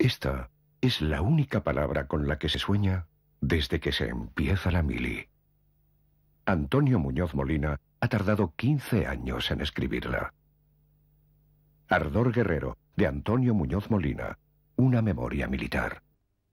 Esta es la única palabra con la que se sueña desde que se empieza la mili. Antonio Muñoz Molina ha tardado 15 años en escribirla. Ardor Guerrero, de Antonio Muñoz Molina, una memoria militar.